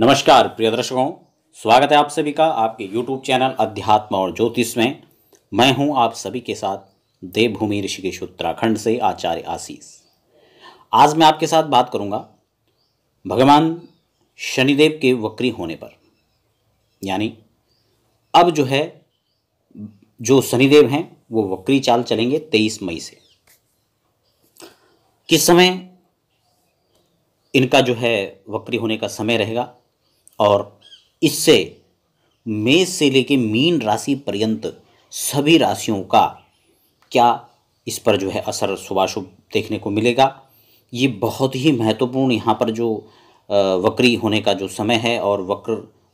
नमस्कार प्रिय दर्शकों स्वागत है आप सभी का आपके यूट्यूब चैनल अध्यात्म और ज्योतिष में मैं हूं आप सभी के साथ देवभूमि ऋषिकेश उत्तराखंड से आचार्य आशीष आज मैं आपके साथ बात करूंगा भगवान शनिदेव के वक्री होने पर यानी अब जो है जो शनिदेव हैं वो वक्री चाल चलेंगे तेईस मई से किस समय इनका जो है वक्री होने का समय रहेगा और इससे मेष से लेके मीन राशि पर्यंत सभी राशियों का क्या इस पर जो है असर शुभाशुभ देखने को मिलेगा ये बहुत ही महत्वपूर्ण यहाँ पर जो वक्री होने का जो समय है और वक्र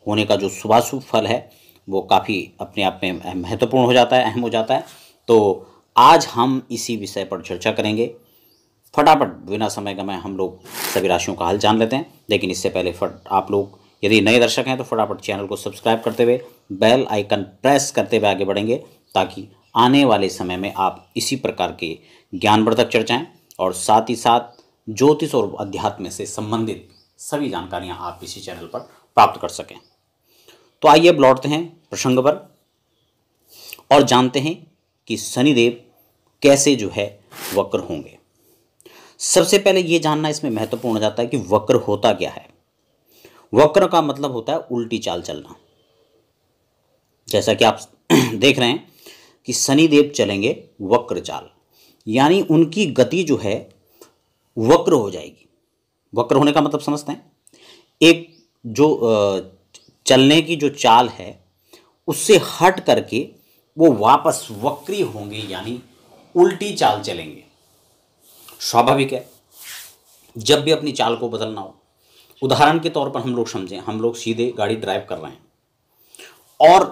होने का जो शुभाशुभ फल है वो काफ़ी अपने आप में महत्वपूर्ण हो जाता है अहम हो जाता है तो आज हम इसी विषय पर चर्चा करेंगे फटाफट बिना समय मैं हम लोग सभी राशियों का हाल जान लेते हैं लेकिन इससे पहले फट आप लोग यदि नए दर्शक हैं तो फटाफट चैनल को सब्सक्राइब करते हुए बेल आइकन प्रेस करते हुए आगे बढ़ेंगे ताकि आने वाले समय में आप इसी प्रकार के ज्ञानवर्धक चर्चाएँ और साथ ही साथ ज्योतिष और अध्यात्म से संबंधित सभी जानकारियाँ आप इसी चैनल पर प्राप्त कर सकें तो आइए अब लौटते हैं प्रसंग पर और जानते हैं कि शनिदेव कैसे जो है वक्र होंगे सबसे पहले यह जानना इसमें महत्वपूर्ण हो जाता है कि वक्र होता क्या है वक्र का मतलब होता है उल्टी चाल चलना जैसा कि आप देख रहे हैं कि शनिदेव चलेंगे वक्र चाल यानी उनकी गति जो है वक्र हो जाएगी वक्र होने का मतलब समझते हैं एक जो चलने की जो चाल है उससे हट करके वो वापस वक्री होंगे यानी उल्टी चाल चलेंगे स्वाभाविक है जब भी अपनी चाल को बदलना हो उदाहरण के तौर पर हम लोग समझें हम लोग सीधे गाड़ी ड्राइव कर रहे हैं और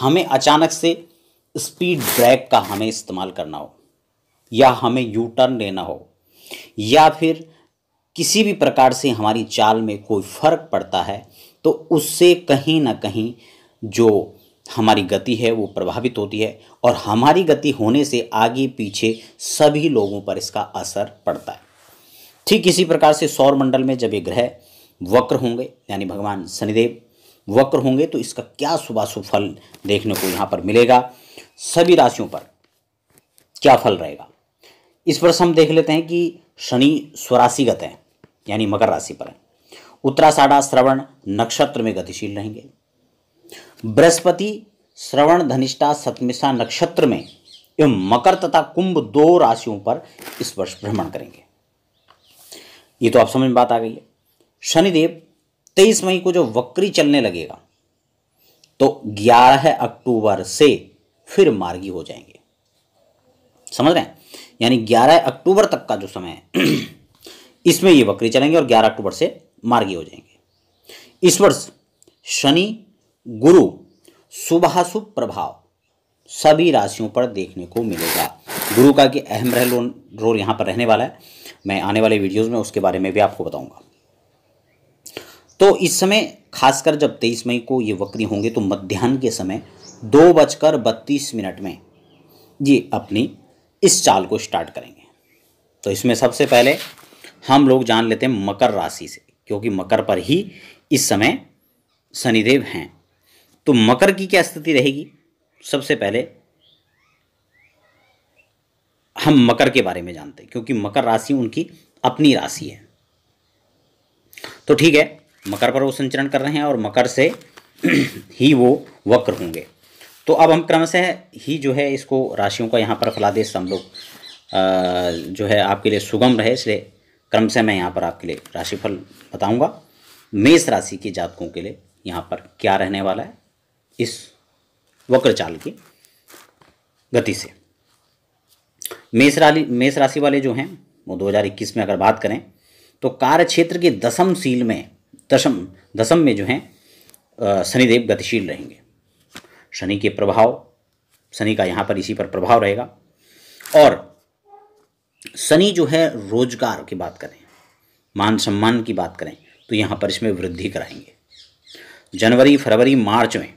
हमें अचानक से स्पीड ब्रेक का हमें इस्तेमाल करना हो या हमें यू टर्न लेना हो या फिर किसी भी प्रकार से हमारी चाल में कोई फर्क पड़ता है तो उससे कहीं ना कहीं जो हमारी गति है वो प्रभावित होती है और हमारी गति होने से आगे पीछे सभी लोगों पर इसका असर पड़ता है ठीक इसी प्रकार से सौर मंडल में जब ये ग्रह वक्र होंगे यानी भगवान शनिदेव वक्र होंगे तो इसका क्या शुभाशुभ फल देखने को यहाँ पर मिलेगा सभी राशियों पर क्या फल रहेगा इस वर्ष हम देख लेते हैं कि शनि स्वराशिगत हैं यानी मकर राशि पर हैं उत्तराषाढ़ा श्रवण नक्षत्र में गतिशील रहेंगे बृहस्पति श्रवण धनिष्ठा सतमिशा नक्षत्र में एवं मकर तथा कुंभ दो राशियों पर इस वर्ष भ्रमण करेंगे ये तो आप समझ में बात आ गई है शनिदेव तेईस मई को जो वक्री चलने लगेगा तो 11 अक्टूबर से फिर मार्गी हो जाएंगे समझ रहे हैं यानी 11 अक्टूबर तक का जो समय है इसमें ये वक्री चलेंगे और 11 अक्टूबर से मार्गी हो जाएंगे इस वर्ष शनि गुरु शुभाशुभ प्रभाव सभी राशियों पर देखने को मिलेगा गुरु का कि अहम रोल यहां पर रहने वाला है मैं आने वाले वीडियोज़ में उसके बारे में भी आपको बताऊंगा तो इस समय खासकर जब तेईस मई को ये वक्री होंगे तो मध्यान्ह के समय दो बजकर बत्तीस मिनट में ये अपनी इस चाल को स्टार्ट करेंगे तो इसमें सबसे पहले हम लोग जान लेते हैं मकर राशि से क्योंकि मकर पर ही इस समय शनिदेव हैं तो मकर की क्या स्थिति रहेगी सबसे पहले हम मकर के बारे में जानते हैं क्योंकि मकर राशि उनकी अपनी राशि है तो ठीक है मकर पर वो संचरण कर रहे हैं और मकर से ही वो वक्र होंगे तो अब हम क्रमशः ही जो है इसको राशियों का यहाँ पर फलादेश हम लोग जो है आपके लिए सुगम रहे इसलिए क्रमशः मैं यहाँ पर आपके लिए राशिफल बताऊँगा मेष राशि के जातकों के लिए यहाँ पर क्या रहने वाला है इस वक्र चाल की गति से मेष राशि मेष राशि वाले जो हैं वो 2021 में अगर बात करें तो कार्य क्षेत्र के दशम सील में दशम दशम में जो है शनिदेव गतिशील रहेंगे शनि के प्रभाव शनि का यहाँ पर इसी पर प्रभाव रहेगा और शनि जो है रोजगार की बात करें मान सम्मान की बात करें तो यहाँ पर इसमें वृद्धि कराएंगे जनवरी फरवरी मार्च में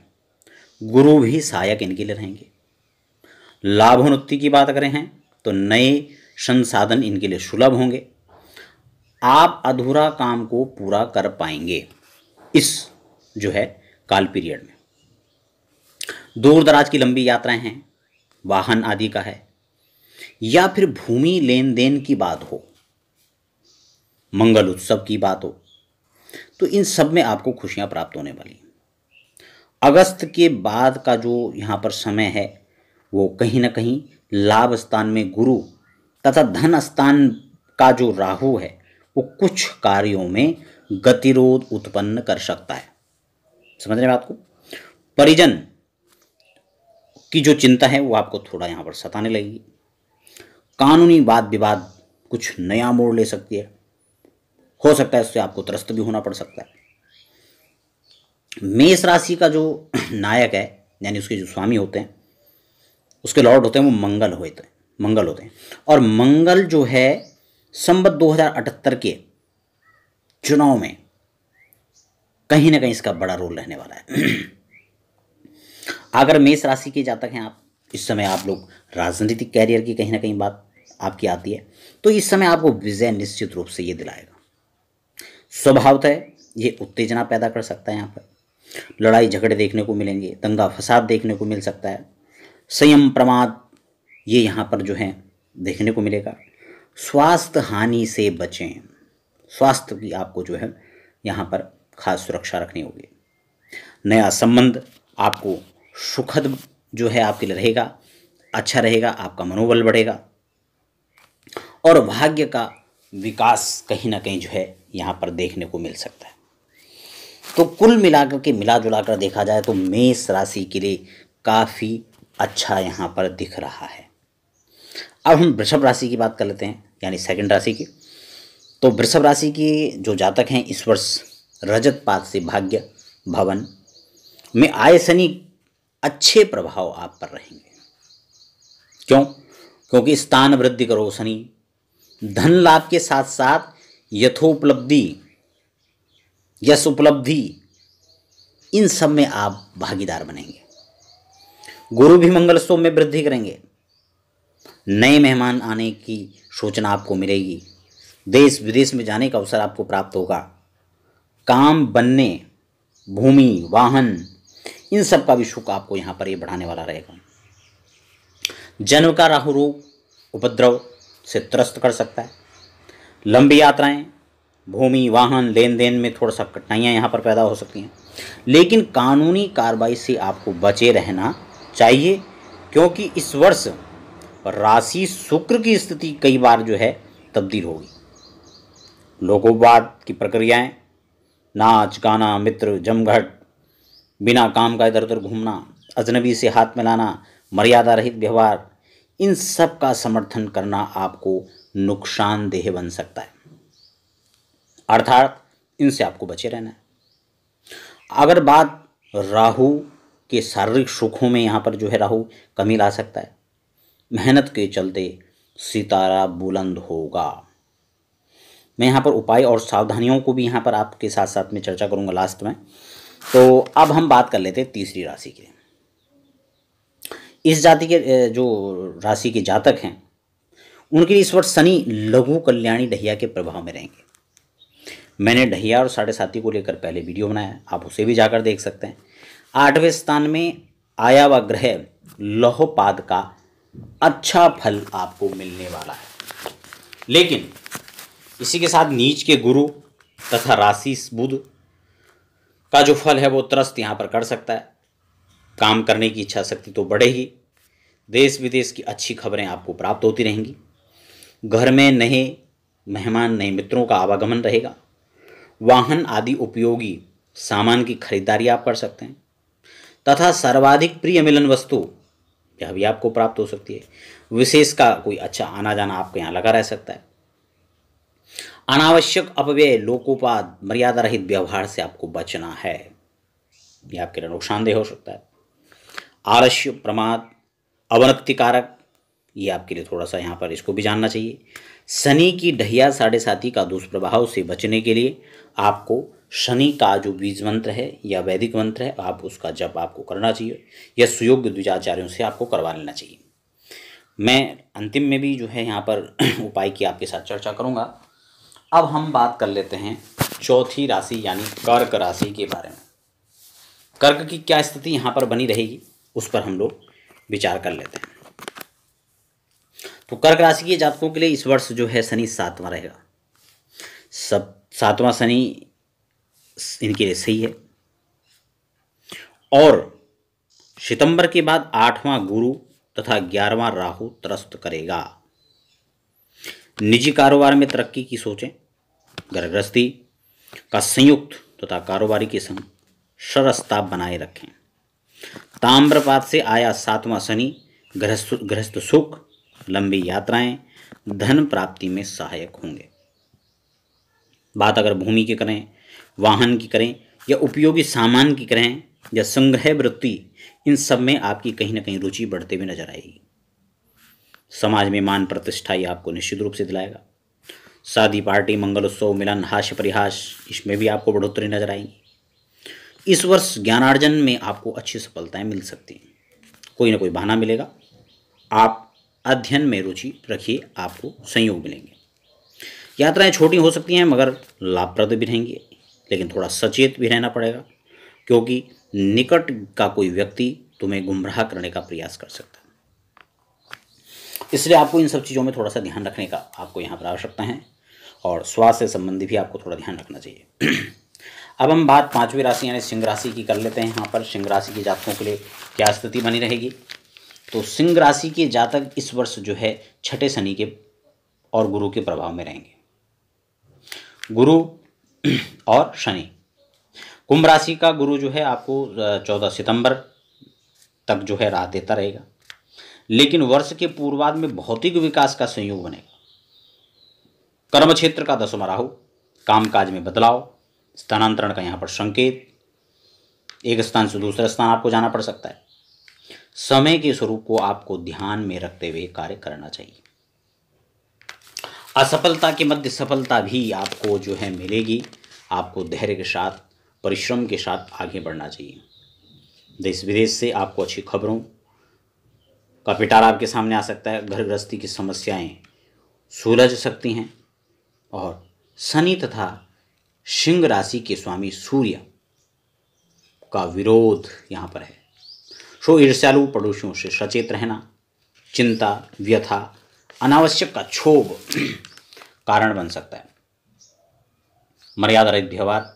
गुरु भी सहायक इनके लिए रहेंगे लाभोन्नति की बात करें हैं तो नए संसाधन इनके लिए सुलभ होंगे आप अधूरा काम को पूरा कर पाएंगे इस जो है काल पीरियड में दूर दराज की लंबी यात्राएं हैं वाहन आदि का है या फिर भूमि लेन देन की बात हो मंगल उत्सव की बात हो तो इन सब में आपको खुशियां प्राप्त होने वाली अगस्त के बाद का जो यहां पर समय है वो कहीं ना कहीं लाभ स्थान में गुरु तथा धन स्थान का जो राहु है वो कुछ कार्यों में गतिरोध उत्पन्न कर सकता है समझ रहे हैं आपको परिजन की जो चिंता है वो आपको थोड़ा यहाँ पर सताने लगेगी कानूनी वाद विवाद कुछ नया मोड़ ले सकती है हो सकता है उससे आपको त्रस्त भी होना पड़ सकता है मेष राशि का जो नायक है यानी उसके जो स्वामी होते हैं उसके लॉर्ड होते हैं वो मंगल होते हैं मंगल होते हैं और मंगल जो है संबत 2078 के चुनाव में कहीं ना कहीं इसका बड़ा रोल रहने वाला है अगर मेष राशि के जातक हैं आप इस समय आप लोग राजनीतिक कैरियर की कहीं ना कहीं बात आपकी आती है तो इस समय आपको विजय निश्चित रूप से ये दिलाएगा स्वभावतः ये उत्तेजना पैदा कर सकता है यहाँ पर लड़ाई झगड़े देखने को मिलेंगे दंगा फसाद देखने को मिल सकता है संयम प्रमाद ये यहाँ पर जो है देखने को मिलेगा स्वास्थ्य हानि से बचें स्वास्थ्य की आपको जो है यहाँ पर खास सुरक्षा रखनी होगी नया संबंध आपको सुखद जो है आपके लिए रहेगा अच्छा रहेगा आपका मनोबल बढ़ेगा और भाग्य का विकास कहीं ना कहीं जो है यहाँ पर देखने को मिल सकता है तो कुल मिलाकर के मिला जुला कर देखा जाए तो मेष राशि के लिए काफ़ी अच्छा यहाँ पर दिख रहा है अब हम वृषभ राशि की बात कर लेते हैं यानी सेकंड राशि की तो वृषभ राशि की जो जातक हैं इस वर्ष रजत पात से भाग्य भवन में आए शनि अच्छे प्रभाव आप पर रहेंगे क्यों क्योंकि स्थान वृद्धि करो शनि धन लाभ के साथ साथ यथोपलब्धि यश उपलब्धि इन सब में आप भागीदार बनेंगे गुरु भी मंगल सोम में वृद्धि करेंगे नए मेहमान आने की सूचना आपको मिलेगी देश विदेश में जाने का अवसर आपको प्राप्त होगा काम बनने भूमि वाहन इन सब का भी सुख आपको यहाँ पर ये बढ़ाने वाला रहेगा जन्म का राहु रूप उपद्रव से त्रस्त कर सकता है लंबी यात्राएं भूमि वाहन लेन देन में थोड़ा सा कठिनाइयाँ यहाँ पर पैदा हो सकती हैं लेकिन कानूनी कार्रवाई से आपको बचे रहना चाहिए क्योंकि इस वर्ष राशि शुक्र की स्थिति कई बार जो है तब्दील होगी लोकोवाद की प्रक्रियाएं नाच गाना मित्र जमघट बिना काम का इधर उधर घूमना अजनबी से हाथ मिलाना मर्यादा रहित व्यवहार इन सब का समर्थन करना आपको नुकसानदेह बन सकता है अर्थात इनसे आपको बचे रहना है अगर बात राहु के शारीरिक सुखों में यहाँ पर जो है राहु कमी ला सकता है मेहनत के चलते सितारा बुलंद होगा मैं यहाँ पर उपाय और सावधानियों को भी यहाँ पर आपके साथ साथ में चर्चा करूँगा लास्ट में तो अब हम बात कर लेते हैं तीसरी राशि की इस जाति के जो राशि के जातक हैं उनके लिए इस वर्ष शनि लघु कल्याणी डहिया के प्रभाव में रहेंगे मैंने डहिया और साढ़े साथी को लेकर पहले वीडियो बनाया आप उसे भी जाकर देख सकते हैं आठवें स्थान में आया व ग्रह लौहपाद का अच्छा फल आपको मिलने वाला है लेकिन इसी के साथ नीच के गुरु तथा राशि बुध का जो फल है वो त्रस्त यहाँ पर कर सकता है काम करने की इच्छा शक्ति तो बढ़ेगी देश विदेश की अच्छी खबरें आपको प्राप्त होती रहेंगी घर में नए मेहमान नए मित्रों का आवागमन रहेगा वाहन आदि उपयोगी सामान की खरीदारी आप कर सकते हैं तथा सर्वाधिक प्रिय मिलन वस्तु यह भी आपको प्राप्त हो सकती है विशेष का कोई अच्छा आना जाना आपके यहाँ लगा रह सकता है अनावश्यक अपव्यय लोकोपात मर्यादा रहित व्यवहार से आपको बचना है यह आपके लिए नुकसानदेह हो सकता है आलस्य प्रमाद अवनक्ति कारक ये आपके लिए थोड़ा सा यहाँ पर इसको भी जानना चाहिए शनि की ढहिया साढ़े साथी का दुष्प्रभाव से बचने के लिए आपको शनि का जो बीज मंत्र है या वैदिक मंत्र है आप उसका जप आपको करना चाहिए या सुयोग्य द्विजाचार्यों से आपको करवा लेना चाहिए मैं अंतिम में भी जो है यहाँ पर उपाय की आपके साथ चर्चा करूँगा अब हम बात कर लेते हैं चौथी राशि यानी कर्क राशि के बारे में कर्क की क्या स्थिति यहाँ पर बनी रहेगी उस पर हम लोग विचार कर लेते हैं तो कर्क राशि के जातकों के लिए इस वर्ष जो है शनि सातवां रहेगा सब सातवां शनि इनके लिए सही है और सितंबर के बाद आठवां गुरु तथा ग्यारहवां राहु त्रस्त करेगा निजी कारोबार में तरक्की की सोचें गर्भगृहस्थी का संयुक्त तथा कारोबारी के संग सरस्ताप बनाए रखें ताम्रपात से आया सातवां शनि गृहस्थ गृहस्थ सुख लंबी यात्राएं धन प्राप्ति में सहायक होंगे बात अगर भूमि की करें वाहन की करें या उपयोगी सामान की करें या संग्रह वृत्ति इन सब में आपकी कहीं ना कहीं रुचि बढ़ते हुए नजर आएगी समाज में मान प्रतिष्ठा ये आपको निश्चित रूप से दिलाएगा शादी पार्टी मंगल उत्सव मिलन हास्य परिहास इसमें भी आपको बढ़ोतरी नजर आएगी इस वर्ष ज्ञानार्जन में आपको अच्छी सफलताएं मिल सकती हैं कोई ना कोई बहाना मिलेगा आप अध्ययन में रुचि रखिए आपको संयोग मिलेंगे यात्राएं छोटी हो सकती हैं मगर लाभप्रद भी रहेंगी लेकिन थोड़ा सचेत भी रहना पड़ेगा क्योंकि निकट का कोई व्यक्ति तुम्हें गुमराह करने का प्रयास कर सकता है इसलिए आपको इन सब चीज़ों में थोड़ा सा ध्यान रखने का आपको यहाँ पर आवश्यकता है और स्वास्थ्य संबंधी भी आपको थोड़ा ध्यान रखना चाहिए अब हम बात पांचवी राशि यानी सिंह राशि की कर लेते हैं यहाँ पर सिंह राशि के जातकों के लिए क्या स्थिति बनी रहेगी तो सिंह राशि के जातक इस वर्ष जो है छठे शनि के और गुरु के प्रभाव में रहेंगे गुरु और शनि कुंभ राशि का गुरु जो है आपको चौदह सितंबर तक जो है राह देता रहेगा लेकिन वर्ष के पूर्वाद में भौतिक विकास का संयोग बनेगा कर्म क्षेत्र का दसवा राहु कामकाज में बदलाव स्थानांतरण का यहां पर संकेत एक स्थान से दूसरे स्थान आपको जाना पड़ सकता है समय के स्वरूप को आपको ध्यान में रखते हुए कार्य करना चाहिए असफलता के मध्य सफलता भी आपको जो है मिलेगी आपको धैर्य के साथ परिश्रम के साथ आगे बढ़ना चाहिए देश विदेश से आपको अच्छी खबरों का पिटार आपके सामने आ सकता है घर गृहस्थी की समस्याएं सूरज सकती हैं और शनि तथा सिंह राशि के स्वामी सूर्य का विरोध यहाँ पर है सो ईर्ष्यालु पड़ोसियों से सचेत रहना चिंता व्यथा अनावश्यक का क्षोभ कारण बन सकता है मर्यादा रहित व्यवहार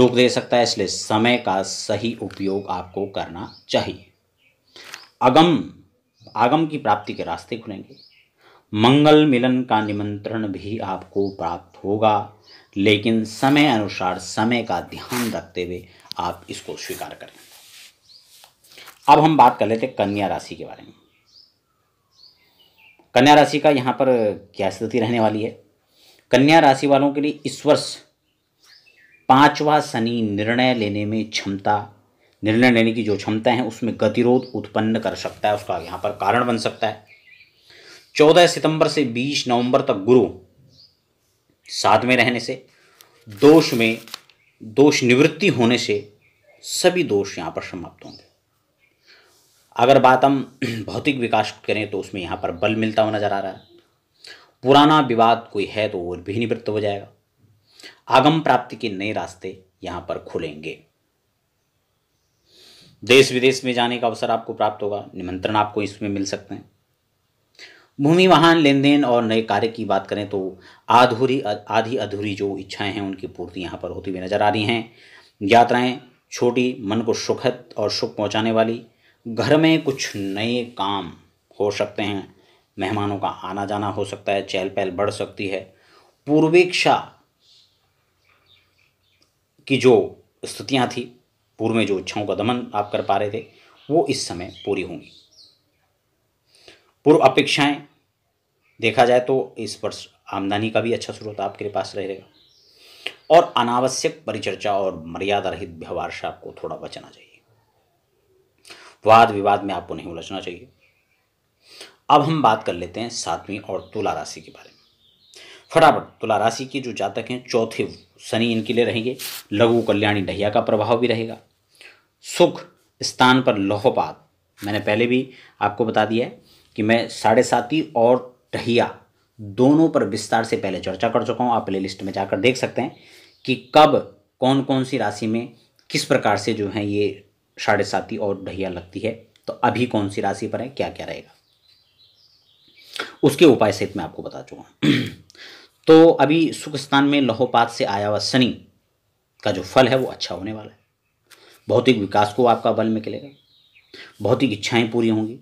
दुख दे सकता है इसलिए समय का सही उपयोग आपको करना चाहिए अगम आगम की प्राप्ति के रास्ते खुलेंगे मंगल मिलन का निमंत्रण भी आपको प्राप्त होगा लेकिन समय अनुसार समय का ध्यान रखते हुए आप इसको स्वीकार करें अब हम बात कर लेते कन्या राशि के बारे में कन्या राशि का यहाँ पर क्या स्थिति रहने वाली है कन्या राशि वालों के लिए इस वर्ष पांचवा शनि निर्णय लेने में क्षमता निर्णय लेने की जो क्षमता है उसमें गतिरोध उत्पन्न कर सकता है उसका यहाँ पर कारण बन सकता है चौदह सितंबर से बीस नवंबर तक गुरु साथ में रहने से दोष में दोष निवृत्ति होने से सभी दोष यहाँ पर समाप्त होंगे अगर बात हम भौतिक विकास करें तो उसमें यहाँ पर बल मिलता हुआ नजर आ रहा है पुराना विवाद कोई है तो वो भी निवृत्त हो जाएगा आगम प्राप्ति के नए रास्ते यहाँ पर खुलेंगे देश विदेश में जाने का अवसर आपको प्राप्त होगा निमंत्रण आपको इसमें मिल सकते हैं भूमि वाहन लेन देन और नए कार्य की बात करें तो आधूरी आधी अधूरी जो इच्छाएं हैं उनकी पूर्ति यहाँ पर होती हुई नजर आ रही हैं यात्राएं छोटी मन को सुखद और सुख पहुँचाने वाली घर में कुछ नए काम हो सकते हैं मेहमानों का आना जाना हो सकता है चहल पहल बढ़ सकती है पूर्वेक्षा की जो स्थितियाँ थी पूर्व में जो इच्छाओं का दमन आप कर पा रहे थे वो इस समय पूरी होंगी पूर्व अपेक्षाएं देखा जाए तो इस वर्ष आमदनी का भी अच्छा स्रोत आपके पास रहेगा और अनावश्यक परिचर्चा और मर्यादा रहित व्यवहार से आपको थोड़ा बचना चाहिए वाद विवाद में आपको नहीं उलझना चाहिए अब हम बात कर लेते हैं सातवीं और तुला राशि के बारे में फटाफट तुला राशि के जो जातक हैं चौथे शनि इनके लिए रहेंगे लघु कल्याणी ढहिया का प्रभाव भी रहेगा सुख स्थान पर लोहपात मैंने पहले भी आपको बता दिया है कि मैं साढ़े साथी और ढहिया दोनों पर विस्तार से पहले चर्चा कर चुका हूँ आप प्ले लिस्ट में जाकर देख सकते हैं कि कब कौन कौन सी राशि में किस प्रकार से जो है ये साढ़े साती और ढैया लगती है तो अभी कौन सी राशि पर है क्या क्या रहेगा उसके उपाय सहित मैं आपको बता चुका तो अभी सुख स्थान में लहोपात से आया हुआ शनि का जो फल है वो अच्छा होने वाला है भौतिक विकास को आपका बल में मिलेगा भौतिक इच्छाएं पूरी होंगी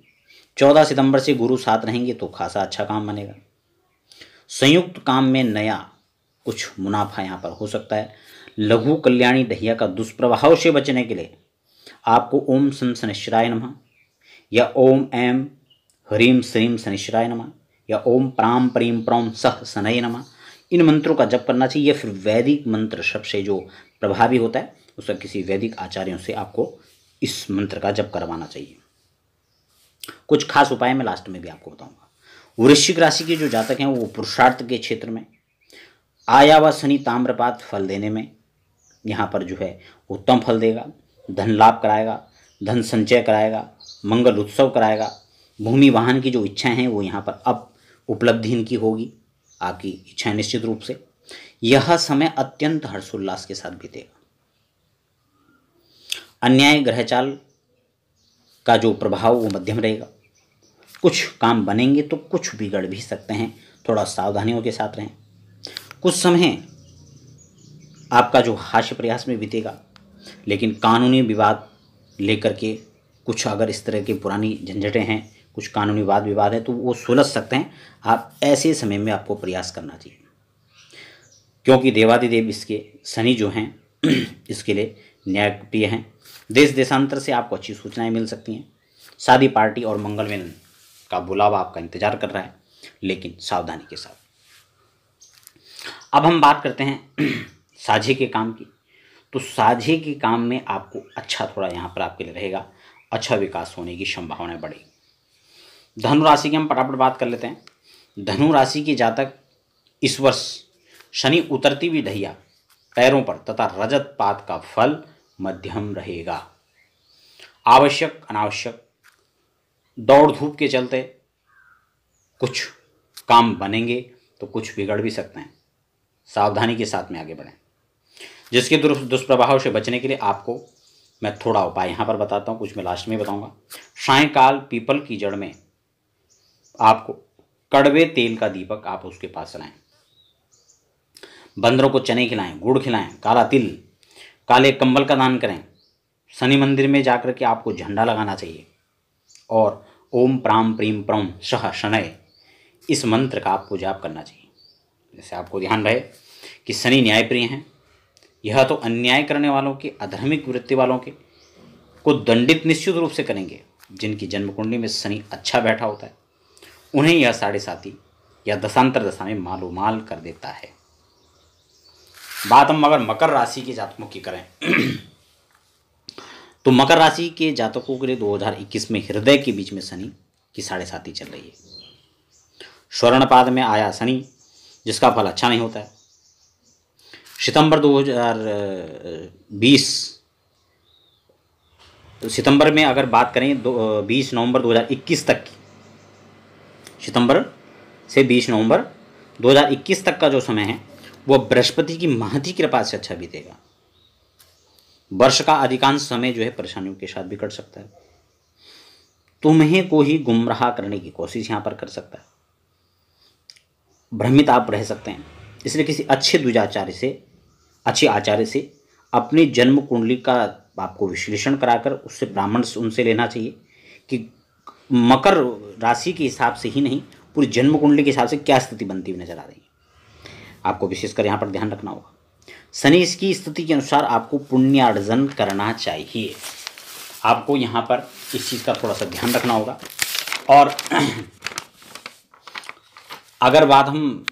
चौदह सितंबर से गुरु साथ रहेंगे तो खासा अच्छा काम बनेगा संयुक्त काम में नया कुछ मुनाफा यहाँ पर हो सकता है लघु कल्याणी दहिया का दुष्प्रभाव से बचने के लिए आपको ओम सम शनिश्चराय नमः या ओम ऐम ह्रीम श्रीम शनिश्चराय नमः या ओम प्राम प्रीम प्रौम सह सनय नमः इन मंत्रों का जप करना चाहिए या फिर वैदिक मंत्र सबसे जो प्रभावी होता है उसका किसी वैदिक आचार्यों से आपको इस मंत्र का जप करवाना चाहिए कुछ खास उपाय मैं लास्ट में भी आपको बताऊंगा वृश्चिक राशि के जो जातक हैं वो पुरुषार्थ के क्षेत्र में आया व शनि ताम्रपात फल देने में यहाँ पर जो है उत्तम फल देगा धन लाभ कराएगा धन संचय कराएगा मंगल उत्सव कराएगा भूमि वाहन की जो इच्छाएं हैं वो यहाँ पर अब उपलब्धि इनकी होगी आपकी इच्छाएं निश्चित रूप से यह समय अत्यंत हर्षोल्लास के साथ बीतेगा अन्याय ग्रहचाल का जो प्रभाव वो मध्यम रहेगा कुछ काम बनेंगे तो कुछ बिगड़ भी सकते हैं थोड़ा सावधानियों के साथ रहें कुछ समय आपका जो हास्य प्रयास में बीतेगा लेकिन कानूनी विवाद लेकर के कुछ अगर इस तरह की पुरानी झंझटें हैं कुछ कानूनी वाद विवाद हैं तो वो सुलझ सकते हैं आप ऐसे समय में आपको प्रयास करना चाहिए क्योंकि देवादिदेव इसके शनि जो हैं इसके लिए न्यायप्रिय हैं देश देशांतर से आपको अच्छी सूचनाएं मिल सकती हैं शादी पार्टी और मंगल मिलन का बुलावा आपका इंतजार कर रहा है लेकिन सावधानी के साथ अब हम बात करते हैं साझे के काम की तो साझे के काम में आपको अच्छा थोड़ा यहाँ पर आपके लिए रहेगा अच्छा विकास होने की संभावनाएं बढ़ेगी धनु राशि की हम पटापट बात कर लेते हैं धनु राशि के जातक इस वर्ष शनि उतरती हुई दहिया पैरों पर तथा रजत पात का फल मध्यम रहेगा आवश्यक अनावश्यक दौड़ धूप के चलते कुछ काम बनेंगे तो कुछ बिगड़ भी सकते हैं सावधानी के साथ में आगे बढ़ें जिसके दुष्प्रभाव से बचने के लिए आपको मैं थोड़ा उपाय यहाँ पर बताता हूँ कुछ मैं लास्ट में बताऊँगा सायकाल पीपल की जड़ में आपको कड़वे तेल का दीपक आप उसके पास लाएँ बंदरों को चने खिलाएं गुड़ खिलाएं काला तिल काले कंबल का दान करें शनि मंदिर में जाकर के आपको झंडा लगाना चाहिए और ओम प्राम प्रीम प्रम सह शनय इस मंत्र का आपको जाप करना चाहिए जैसे आपको ध्यान रहे कि शनि न्यायप्रिय हैं यह तो अन्याय करने वालों के अधर्मिक वृत्ति वालों के को दंडित निश्चित रूप से करेंगे जिनकी जन्मकुंडली में शनि अच्छा बैठा होता है उन्हें यह साढ़े साथी या दशांतर दशा में मालूमाल कर देता है बात हम अगर मकर राशि के जातकों की करें तो मकर राशि के जातकों के लिए 2021 में हृदय के बीच में शनि की साढ़े साथी चल रही है स्वर्णपाद में आया शनि जिसका फल अच्छा नहीं होता है सितंबर 2020 सितंबर में अगर बात करें दो बीस नवंबर 2021 तक की सितंबर से 20 नवंबर 2021 तक का जो समय है वह बृहस्पति की महती कृपा से अच्छा बीतेगा वर्ष का अधिकांश समय जो है परेशानियों के साथ भी कट सकता है तुम्हें को ही गुमराह करने की कोशिश यहाँ पर कर सकता है भ्रमित आप रह सकते हैं इसलिए किसी अच्छे द्विजाचार्य से अच्छे आचार्य से अपने जन्म कुंडली का आपको विश्लेषण कराकर उससे ब्राह्मण उनसे लेना चाहिए कि मकर राशि के हिसाब से ही नहीं पूरी जन्म कुंडली के हिसाब से क्या स्थिति बनती हुई नजर आ रही है आपको विशेषकर यहाँ पर ध्यान रखना होगा शनि इसकी स्थिति के अनुसार आपको पुण्यार्जन करना चाहिए आपको यहाँ पर इस चीज़ का थोड़ा सा ध्यान रखना होगा और अगर बात हम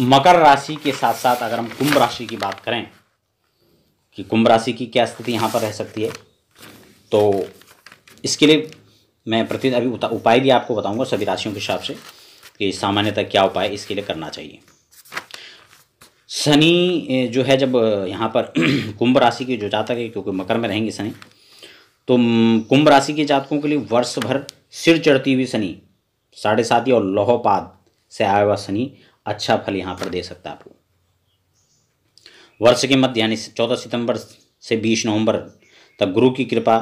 मकर राशि के साथ साथ अगर हम कुंभ राशि की बात करें कि कुंभ राशि की क्या स्थिति यहाँ पर रह सकती है तो इसके लिए मैं प्रतिदिन अभी उपाय भी आपको बताऊंगा सभी राशियों के हिसाब से कि सामान्यतः क्या उपाय इसके लिए करना चाहिए शनि जो है जब यहाँ पर कुंभ राशि के जो जातक है क्योंकि मकर में रहेंगे शनि तो कुंभ राशि के जातकों के लिए वर्ष भर सिर चढ़ती हुई शनि साढ़े सात और लौहपाद से आया हुआ शनि अच्छा फल यहाँ पर दे सकता है आपको वर्ष के मध्य यानी चौदह सितंबर से बीस नवंबर तक गुरु की कृपा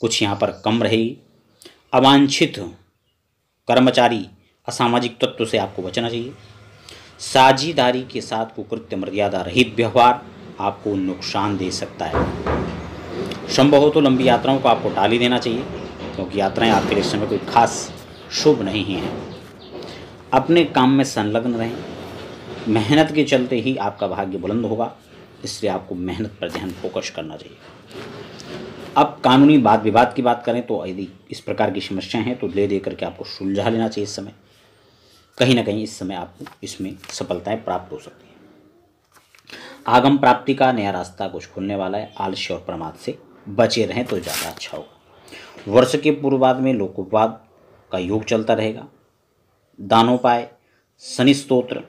कुछ यहाँ पर कम रहेगी अवांछित कर्मचारी असामाजिक तत्व से आपको बचना चाहिए साझीदारी के साथ कुकृत्य मर्यादा रहित व्यवहार आपको नुकसान दे सकता है संभव हो तो लंबी यात्राओं को आपको टाली देना चाहिए क्योंकि यात्राएं आपके लिए समय कोई खास शुभ नहीं है अपने काम में संलग्न रहें मेहनत के चलते ही आपका भाग्य बुलंद होगा इसलिए आपको मेहनत पर ध्यान फोकस करना चाहिए अब कानूनी वाद विवाद की बात करें तो यदि इस प्रकार की समस्याएं हैं तो ले दे करके आपको सुलझा लेना चाहिए इस समय कहीं ना कहीं इस समय आपको इसमें सफलताएं प्राप्त हो सकती हैं आगम प्राप्ति का नया रास्ता कुछ खुलने वाला है आलस्य और प्रमाद से बचे रहें तो ज़्यादा अच्छा होगा वर्ष के पूर्ववाद में लोकोपवाद का योग चलता रहेगा दानोपाय शनि स्त्रोत्र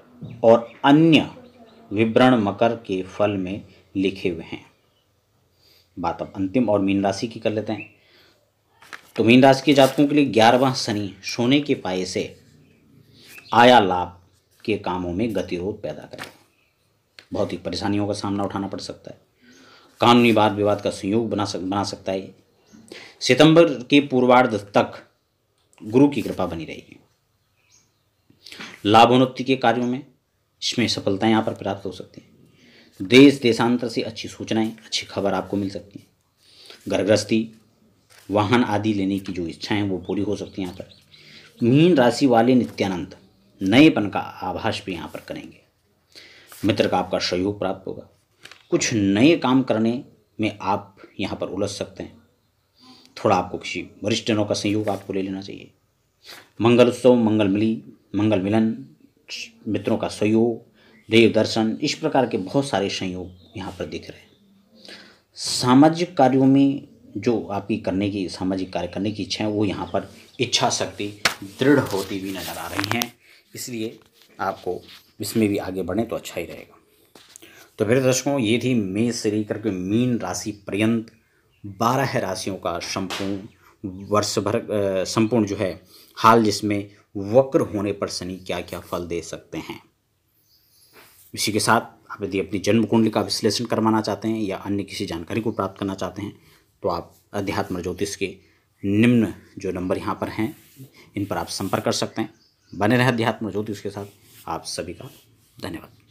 और अन्य विवरण मकर के फल में लिखे हुए हैं बात अब अंतिम और मीन राशि की कर लेते हैं तो मीन राशि के जातकों के लिए ग्यारहवां शनि सोने के पाए से आया लाभ के कामों में गतिरोध पैदा बहुत भौतिक परेशानियों का सामना उठाना पड़ सकता है कानूनी वाद विवाद का संयोग बना सक बना सकता है सितंबर के पूर्वार्ध तक गुरु की कृपा बनी रहेगी लाभोन्नति के कार्यों में इसमें सफलता यहाँ पर प्राप्त हो सकती हैं देश देशांतर से अच्छी सूचनाएं अच्छी खबर आपको मिल सकती हैं घरग्रस्थी वाहन आदि लेने की जो इच्छाएं वो पूरी हो सकती हैं यहाँ पर मीन राशि वाले नित्यानंद नएपन का आभास भी यहाँ पर करेंगे मित्र का आपका सहयोग प्राप्त होगा कुछ नए काम करने में आप यहाँ पर उलझ सकते हैं थोड़ा आपको किसी जनों का सहयोग आपको ले लेना चाहिए मंगल उत्सव मंगल मिली मंगल मिलन मित्रों का सहयोग देव दर्शन इस प्रकार के बहुत सारे संयोग यहाँ पर दिख रहे हैं सामाजिक कार्यों में जो आपकी करने की सामाजिक कार्य करने की इच्छा है वो यहाँ पर इच्छा शक्ति दृढ़ होती हुई नज़र आ रही हैं इसलिए आपको इसमें भी आगे बढ़ें तो अच्छा ही रहेगा तो मेरे दर्शकों ये थी मेष से लेकर के मीन राशि पर्यंत बारह राशियों का संपूर्ण वर्ष भर संपूर्ण जो है हाल जिसमें वक्र होने पर शनि क्या क्या फल दे सकते हैं इसी के साथ आप यदि अपनी जन्म कुंडली का विश्लेषण करवाना चाहते हैं या अन्य किसी जानकारी को प्राप्त करना चाहते हैं तो आप अध्यात्म ज्योतिष के निम्न जो नंबर यहाँ पर हैं इन पर आप संपर्क कर सकते हैं बने रहें अध्यात्म ज्योतिष के साथ आप सभी का धन्यवाद